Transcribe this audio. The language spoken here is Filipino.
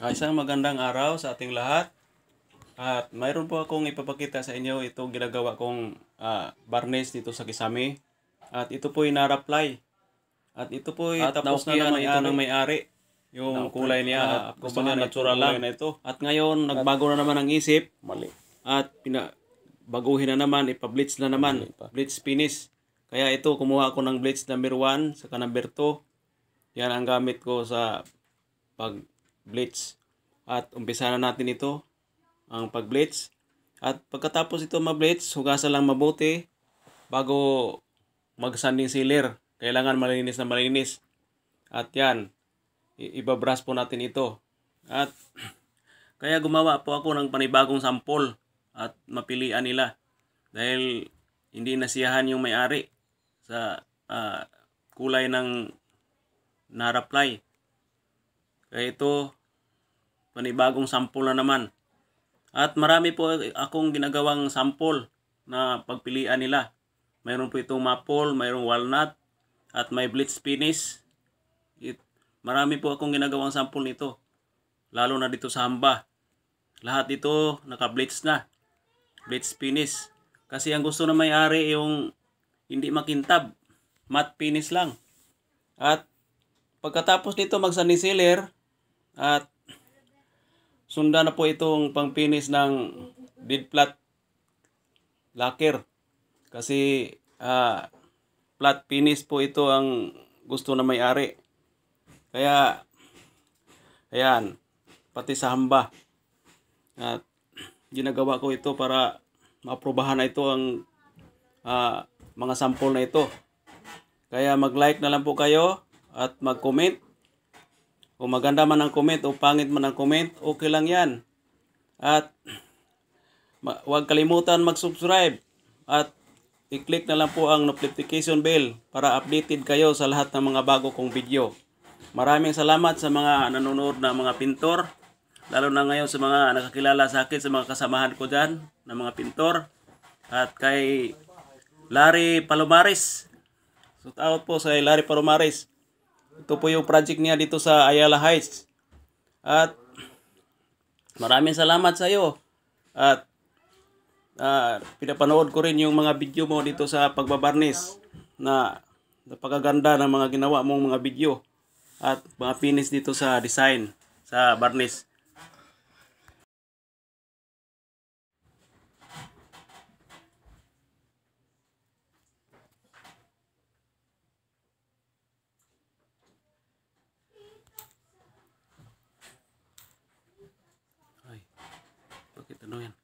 Uh, isang magandang araw sa ating lahat. At mayroon po akong ipapakita sa inyo ito ginagawa kong uh, barnes dito sa Kisame. At ito po ay na-reply. At ito po ay tapos na naman ito ng may-ari. Yung kulay niya, uh, at gusto niya natural lang. Na ito. At ngayon, nagbago na naman ang isip. Mali. At pina, baguhin na naman, ipa-blitz na naman. Blitz finish. Kaya ito, kumuha ako ng blitz number 1, sa number 2. Yan ang gamit ko sa pag blitz. At umpisa na natin ito, ang pag-blitz. At pagkatapos ito ma-blitz, hugasan lang mabuti bago mag-sanding sealer. Kailangan malinis na malinis. At yan, ibabrush po natin ito. At kaya gumawa po ako ng panibagong sampol at mapilian nila. Dahil hindi nasiyahan yung may-ari sa uh, kulay ng na-reply. Kaya ito, panibagong sample na naman. At marami po akong ginagawang sample na pagpilian nila. Mayroon po itong maple, mayroong walnut, at may blitz finish. It, marami po akong ginagawang sample nito. Lalo na dito sa hamba. Lahat ito naka-blitz na. Blitz finish. Kasi ang gusto na may-ari yung hindi makintab. Matte finish lang. At pagkatapos nito magsaniseler at Sundan na po itong pang-finish ng bead flat lacquer. Kasi uh, ah, flat finish po ito ang gusto na may-ari. Kaya, ayan, pati sa hamba. At ginagawa ko ito para maprobahan na ito ang uh, mga sample na ito. Kaya mag-like na lang po kayo at mag-comment o maganda man ang comment o pangit man ang comment, okay lang yan. At huwag kalimutan mag-subscribe at i-click na lang po ang notification bell para updated kayo sa lahat ng mga bago kong video. Maraming salamat sa mga nanonood na mga pintor, lalo na ngayon sa mga nakakilala sa akin, sa mga kasamahan ko dyan na mga pintor. At kay Larry Palomares, shout out po sa Larry Palomares. Ito po yung project niya dito sa Ayala Heights. At maraming salamat sa iyo. At uh, pinapanood ko rin yung mga video mo dito sa pagbabarnis na napakaganda ng mga ginawa mong mga video at mga finish dito sa design sa barnis. ano